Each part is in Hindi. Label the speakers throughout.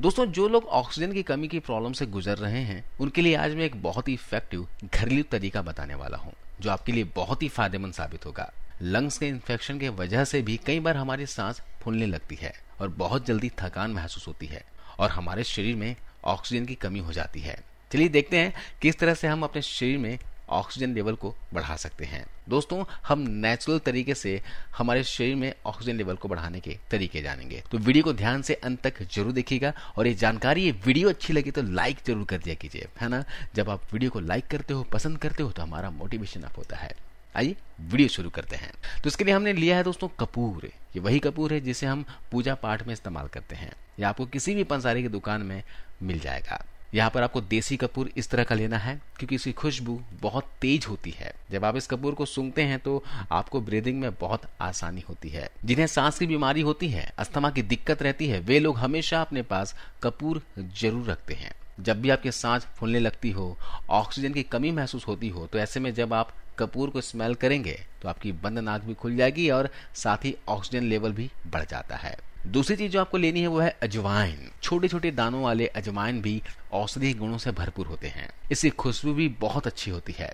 Speaker 1: दोस्तों जो लोग ऑक्सीजन की कमी की प्रॉब्लम से गुजर रहे हैं उनके लिए आज मैं एक बहुत ही इफेक्टिव घरेलू तरीका बताने वाला हूँ जो आपके लिए बहुत ही फायदेमंद साबित होगा लंग्स के इन्फेक्शन के वजह से भी कई बार हमारी सांस फूलने लगती है और बहुत जल्दी थकान महसूस होती है और हमारे शरीर में ऑक्सीजन की कमी हो जाती है चलिए देखते हैं किस तरह से हम अपने शरीर में ऑक्सीजन लेवल को बढ़ा सकते हैं दोस्तों हम नेचुरल तरीके से हमारे शरीर में ऑक्सीजन लेवल को बढ़ाने के तरीके जानेंगे तो वीडियो को ध्यान से अंत तक जरूर देखिएगा और ये जानकारी ये वीडियो अच्छी लगी तो लाइक जरूर कर दिया कीजिए है ना जब आप वीडियो को लाइक करते हो पसंद करते हो तो हमारा मोटिवेशन अप होता है आइए वीडियो शुरू करते हैं तो इसके लिए हमने लिया है दोस्तों कपूर ये वही कपूर है जिसे हम पूजा पाठ में इस्तेमाल करते हैं या आपको किसी भी पंसारी की दुकान में मिल जाएगा यहाँ पर आपको देसी कपूर इस तरह का लेना है क्योंकि इसकी खुशबू बहुत तेज होती है जब आप इस कपूर को सूंघते हैं तो आपको ब्रीदिंग में बहुत आसानी होती है जिन्हें सांस की बीमारी होती है अस्थमा की दिक्कत रहती है वे लोग हमेशा अपने पास कपूर जरूर रखते हैं जब भी आपकी सांस फूलने लगती हो ऑक्सीजन की कमी महसूस होती हो तो ऐसे में जब आप कपूर को स्मेल करेंगे तो आपकी बंद नाक भी खुल जाएगी और साथ ही ऑक्सीजन लेवल भी बढ़ जाता है दूसरी चीज जो आपको लेनी है वो है अजवाइन छोटे छोटे दानों वाले अजवाइन भी औषधीय गुणों से भरपूर होते हैं इसकी खुशबू भी बहुत अच्छी होती है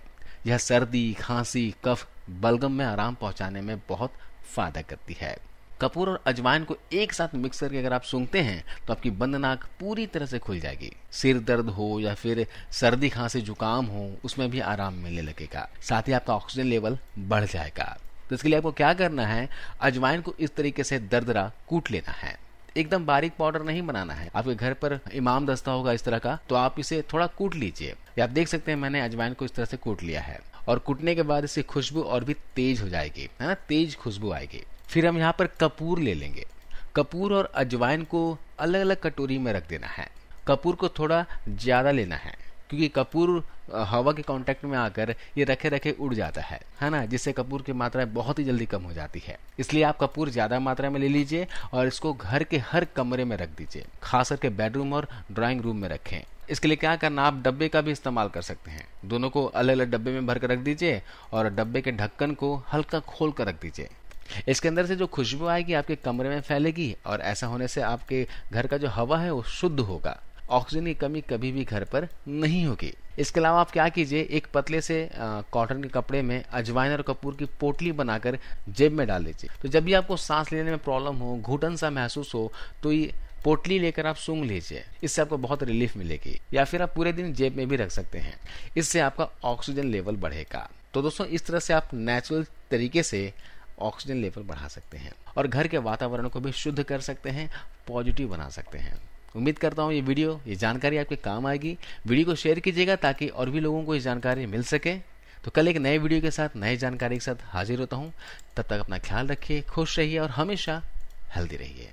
Speaker 1: यह सर्दी खांसी कफ बलगम में आराम पहुंचाने में बहुत फायदा करती है कपूर और अजवाइन को एक साथ मिक्स करके अगर आप सूंघते हैं तो आपकी बंद नाक पूरी तरह से खुल जाएगी सिर दर्द हो या फिर सर्दी खांसी जुकाम हो उसमें भी आराम मिलने लगेगा साथ ही आपका ऑक्सीजन लेवल बढ़ जाएगा तो इसके लिए आपको क्या करना है अजवाइन को इस तरीके से दर्दरा कूट लेना है एकदम बारीक पाउडर नहीं बनाना है आपके घर पर इमाम दस्ता होगा इस तरह का तो आप इसे थोड़ा कूट लीजिए आप देख सकते हैं मैंने अजवाइन को इस तरह से कूट लिया है और कूटने के बाद इसकी खुशबू और भी तेज हो जाएगी है ना तेज खुशबू आएगी फिर हम यहाँ पर कपूर ले लेंगे कपूर और अजवाइन को अलग अलग कटोरी में रख देना है कपूर को थोड़ा ज़्यादा लेना है क्योंकि कपूर हवा के कांटेक्ट में आकर ये रखे रखे उड़ जाता है है ना जिससे कपूर की मात्रा बहुत ही जल्दी कम हो जाती है इसलिए आप कपूर ज़्यादा मात्रा में ले लीजिए और इसको घर के हर कमरे में रख दीजिए खास करके बेडरूम और ड्राइंग रूम में रखें इसके लिए क्या करना आप डब्बे का भी इस्तेमाल कर सकते हैं दोनों को अलग अलग डब्बे में भर कर रख दीजिए और डब्बे के ढक्कन को हल्का खोल कर रख दीजिए इसके अंदर से जो खुशबू आएगी आपके कमरे में फैलेगी और ऐसा होने से आपके घर का जो हवा है वो शुद्ध होगा ऑक्सीजन की कमी कभी भी घर पर नहीं होगी इसके अलावा आप क्या कीजिए एक पतले से कॉटन के कपड़े में अजवाइन और कपूर की पोटली बनाकर जेब में डाल लीजिए तो जब भी आपको सांस लेने में प्रॉब्लम हो घुटन सा महसूस हो तो ये पोटली लेकर आप सूंघ लीजिए इससे आपको बहुत रिलीफ मिलेगी या फिर आप पूरे दिन जेब में भी रख सकते हैं इससे आपका ऑक्सीजन लेवल बढ़ेगा तो दोस्तों इस तरह से आप नेचुरल तरीके से ऑक्सीजन लेवल बढ़ा सकते हैं और घर के वातावरण को भी शुद्ध कर सकते हैं पॉजिटिव बना सकते हैं उम्मीद करता हूँ ये वीडियो ये जानकारी आपके काम आएगी वीडियो को शेयर कीजिएगा ताकि और भी लोगों को ये जानकारी मिल सके तो कल एक नए वीडियो के साथ नए जानकारी के साथ हाजिर होता हूँ तब तक अपना ख्याल रखिए खुश रहिए और हमेशा हेल्दी रहिए